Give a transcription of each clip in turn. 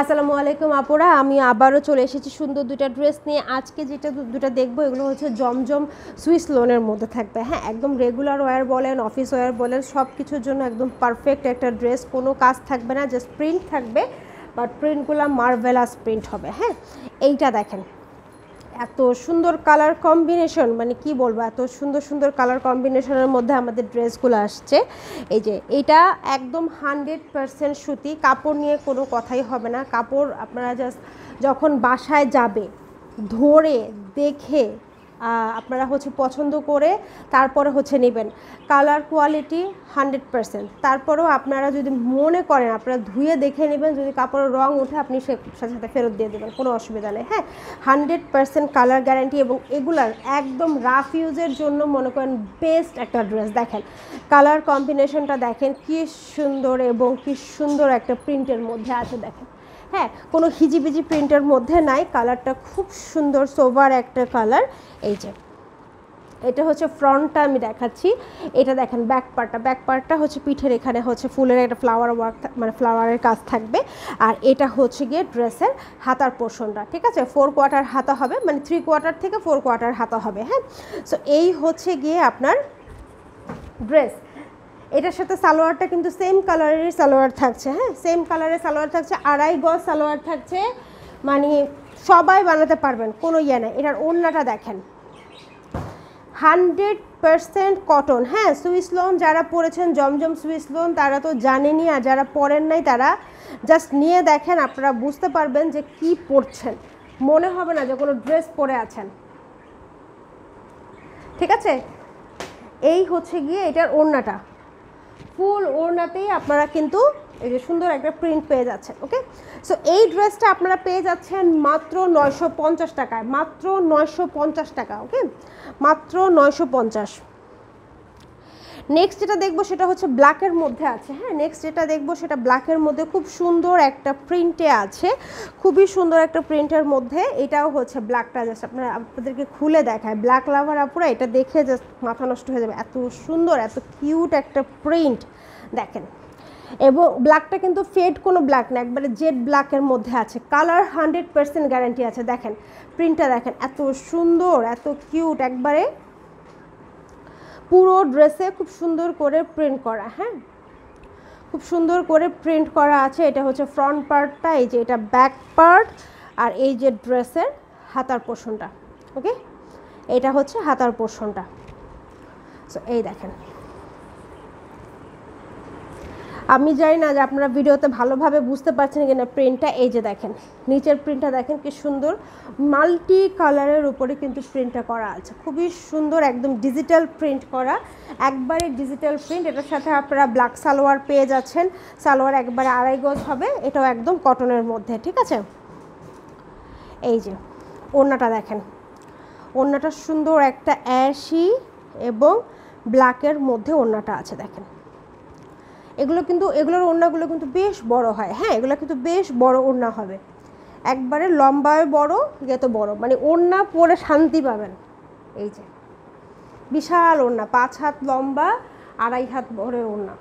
আসসালামু আলাইকুম আপুরা আমি আবারও চলে এসেছি সুন্দর দুটা ড্রেস নিয়ে আজকে যেটা দুটা দেখবো এগুলো হচ্ছে জমজম সুইস লোনের মধ্যে থাকবে হ্যাঁ একদম রেগুলার ওয়্যার বলেন অফিস ওয়্যার বলেন সব কিছুর জন্য একদম পারফেক্ট একটা ড্রেস কোনো কাজ থাকবে না জাস্ট প্রিন্ট থাকবে বাট প্রিন্টগুলো মার্ভেলাস প্রিন্ট হবে হ্যাঁ এইটা দেখেন এত সুন্দর কালার কম্বিনেশন মানে কি বলবো এত সুন্দর সুন্দর কালার কম্বিনেশনের মধ্যে আমাদের ড্রেসগুলো আসছে এই যে এটা একদম হান্ড্রেড পারসেন্ট সুতি কাপড় নিয়ে কোনো কথাই হবে না কাপড় আপনারা জাস্ট যখন বাসায় যাবে ধরে দেখে আপনারা হচ্ছে পছন্দ করে তারপরে হচ্ছে নেবেন কালার কোয়ালিটি হান্ড্রেড পারসেন্ট তারপরেও আপনারা যদি মনে করেন আপনারা ধুয়ে দেখে নেবেন যদি কাপড়ের রং ওঠে আপনি সে সাথে সাথে ফেরত দিয়ে দেবেন কোনো অসুবিধা নেই হ্যাঁ হান্ড্রেড পারসেন্ট কালার গ্যারান্টি এবং এগুলার একদম রাফ ইউজের জন্য মনে করেন বেস্ট একটা ড্রেস দেখেন কালার কম্বিনেশনটা দেখেন কি সুন্দর এবং কি সুন্দর একটা প্রিন্টের মধ্যে আছে দেখেন হ্যাঁ কোনো হিজিবিজি প্রিন্টের মধ্যে নাই কালারটা খুব সুন্দর সোভার একটা কালার এই যে এটা হচ্ছে ফ্রন্টটা আমি দেখাচ্ছি এটা দেখেন ব্যাক পার্টটা ব্যাক পার্টটা হচ্ছে পিঠের এখানে হচ্ছে ফুলের একটা ফ্লাওয়ার ওয়ার্ক মানে ফ্লাওয়ারের কাজ থাকবে আর এটা হচ্ছে গিয়ে ড্রেসের হাতার পোর্শনটা ঠিক আছে ফোর কোয়ার্টার হাতা হবে মানে থ্রি কোয়ার্টার থেকে ফোর কোয়ার্টার হাতা হবে হ্যাঁ সো এই হচ্ছে গিয়ে আপনার ড্রেস এটার সাথে সালোয়ারটা কিন্তু সেম কালারের সালোয়ার থাকছে হ্যাঁ সেম কালারের সালোয়ার থাকছে আড়াই গজ সালোয়ার থাকছে মানে সবাই বানাতে পারবেন কোনো ইয়ে নেই এটার ওড়নাটা দেখেন হান্ড্রেড পারসেন্ট কটন হ্যাঁ সুইস লোন যারা পড়েছেন জমজম সুইস লোন তারা তো জানেনই আর যারা পড়েন নাই তারা জাস্ট নিয়ে দেখেন আপনারা বুঝতে পারবেন যে কি পড়ছেন মনে হবে না যে কোনো ড্রেস পরে আছেন ঠিক আছে এই হচ্ছে গিয়ে এটার ওড়নাটা ফুল ওড়নাতেই আপনারা কিন্তু এই যে সুন্দর একটা প্রিন্ট পেয়ে যাচ্ছেন ওকে সো এই ড্রেসটা আপনারা পেয়ে যাচ্ছেন মাত্র নয়শো টাকায় মাত্র নয়শো টাকা ওকে মাত্র নয়শো নেক্সট যেটা দেখবো সেটা হচ্ছে ব্ল্যাকের মধ্যে আছে হ্যাঁ নেক্সট যেটা দেখবো সেটা ব্ল্যাকের মধ্যে খুব সুন্দর একটা প্রিন্টে আছে খুবই সুন্দর একটা প্রিন্টের মধ্যে এটাও হচ্ছে ব্ল্যাকটা জাস্ট আপনারা আপনাদেরকে খুলে দেখায় ব্ল্যাক লাভার আপুরা এটা দেখে জাস্ট মাথা নষ্ট হয়ে যাবে এত সুন্দর এত কিউট একটা প্রিন্ট দেখেন এবং ব্ল্যাকটা কিন্তু ফেড কোনো ব্ল্যাক না একবারে জেড ব্ল্যাকের মধ্যে আছে কালার হান্ড্রেড পার্সেন্ট গ্যারান্টি আছে দেখেন প্রিন্টটা দেখেন এত সুন্দর এত কিউট একবারে পুরো ড্রেসে খুব সুন্দর করে প্রিন্ট করা হ্যাঁ খুব সুন্দর করে প্রিন্ট করা আছে এটা হচ্ছে ফ্রন্ট পার্টটা এই যে এটা ব্যাক পার্ট আর এই যে ড্রেসের হাতার পোষণটা ওকে এটা হচ্ছে হাতার পোর্শনটা সো এই দেখেন আমি জানি না যে আপনারা ভিডিওতে ভালোভাবে বুঝতে পারছেন কিনা প্রিন্টটা এই যে দেখেন নিচের প্রিন্টটা দেখেন কি সুন্দর মাল্টি কালারের উপরে কিন্তু প্রিন্টটা করা আছে খুবই সুন্দর একদম ডিজিটাল প্রিন্ট করা একবারে ডিজিটাল প্রিন্ট এটার সাথে আপনারা ব্ল্যাক সালোয়ার পেয়ে যাচ্ছেন সালোয়ার একবারে আড়াই গজ হবে এটাও একদম কটনের মধ্যে ঠিক আছে এই যে ওড়নাটা দেখেন ওড়নাটা সুন্দর একটা অ্যাশি এবং ব্ল্যাকের মধ্যে ওড়নাটা আছে দেখেন এগুলো কিন্তু এগুলোর ওড়নাগুলো কিন্তু বেশ বড় হয় হ্যাঁ এগুলো কিন্তু বেশ বড় ওড়না হবে একবারে লম্বায় বড় গেত বড় মানে ওড়না পরে শান্তি পাবেন এই যে বিশাল ওড়না পাঁচ হাত লম্বা আড়াই হাত বড় ওড়না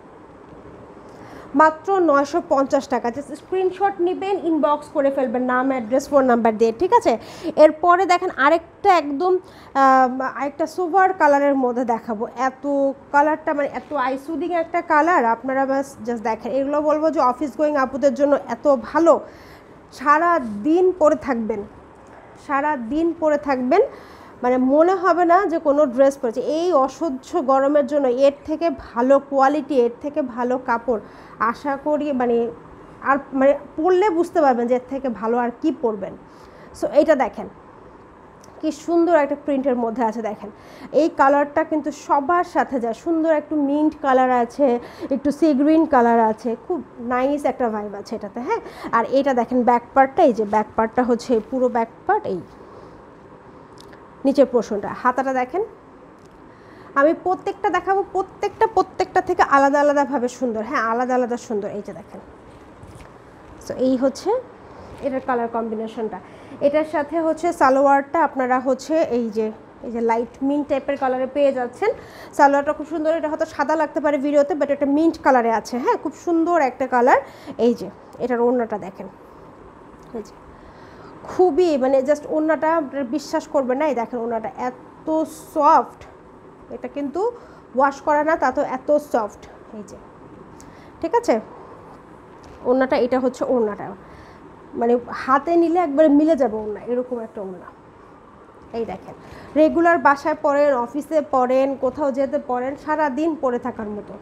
মাত্র নয়শো পঞ্চাশ টাকা জাস্ট স্ক্রিনশট নেবেন ইনবক্স করে ফেলবেন নাম অ্যাড্রেস ফোন নাম্বার দিয়ে ঠিক আছে এরপরে দেখেন আরেকটা একদম আরেকটা সোভার কালারের মধ্যে দেখাবো এত কালারটা মানে এত আইসুদিং একটা কালার আপনারা বাস জাস্ট দেখেন এগুলো বলবো যে অফিস গোয়িং আপুদের জন্য এত ভালো সারা দিন পরে থাকবেন সারা দিন পরে থাকবেন মানে মনে হবে না যে কোনো ড্রেস পরেছে এই অসহ্য গরমের জন্য এর থেকে ভালো কোয়ালিটি এর থেকে ভালো কাপড় আশা করি মানে আর মানে পরলে বুঝতে পারবেন যে এর থেকে ভালো আর কি পরবেন সো এটা দেখেন কি সুন্দর একটা প্রিন্টের মধ্যে আছে দেখেন এই কালারটা কিন্তু সবার সাথে যায় সুন্দর একটু মিন্ট কালার আছে একটু সি গ্রিন কালার আছে খুব নাইস একটা ভাইব আছে এটাতে হ্যাঁ আর এটা দেখেন ব্যাক পার্টটা এই যে ব্যাক পার্টটা হচ্ছে পুরো ব্যাক পার্ট এই নিচের পোর্শনটা হাতাটা দেখেন আমি প্রত্যেকটা দেখাবো প্রত্যেকটা প্রত্যেকটা থেকে আলাদা আলাদাভাবে সুন্দর হ্যাঁ আলাদা আলাদা সুন্দর এই যে দেখেন সো এই হচ্ছে এটার কালার কম্বিনেশনটা এটার সাথে হচ্ছে সালোয়ারটা আপনারা হচ্ছে এই যে এই যে লাইট মিন্ট টাইপের কালারে পেয়ে যাচ্ছেন সালোয়ারটা খুব সুন্দর এটা হয়তো সাদা লাগতে পারে ভিডিওতে বাট এটা মিন্ট কালারে আছে হ্যাঁ খুব সুন্দর একটা কালার এই যে এটার ওড়নাটা দেখেন এই যে খুবই মানে জাস্ট ওনাটা বিশ্বাস করবে না এই দেখেন ওনাটা এত সফট এটা কিন্তু ওয়াশ করা না তা তো এত সফট এই যে ঠিক আছে ওড়নাটা এটা হচ্ছে ওড়নাটা মানে হাতে নিলে একবারে মিলে যাবে ওড়না এরকম একটা ওড়না এই দেখেন রেগুলার বাসায় পড়েন অফিসে পড়েন কোথাও যেতে পড়েন সারা দিন পরে থাকার মতো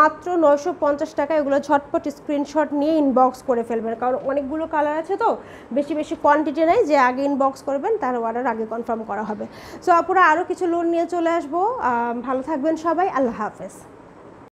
মাত্র নয়শো পঞ্চাশ টাকা এগুলো ঝটপট স্ক্রিনশট নিয়ে ইনবক্স করে ফেলবেন কারণ অনেকগুলো কালার আছে তো বেশি বেশি কোয়ান্টিটি নেই যে আগে ইনবক্স করবেন তার অর্ডার আগে কনফার্ম করা হবে সো আপনারা আরও কিছু লোন নিয়ে চলে আসবো ভালো থাকবেন সবাই আল্লাহ হাফেজ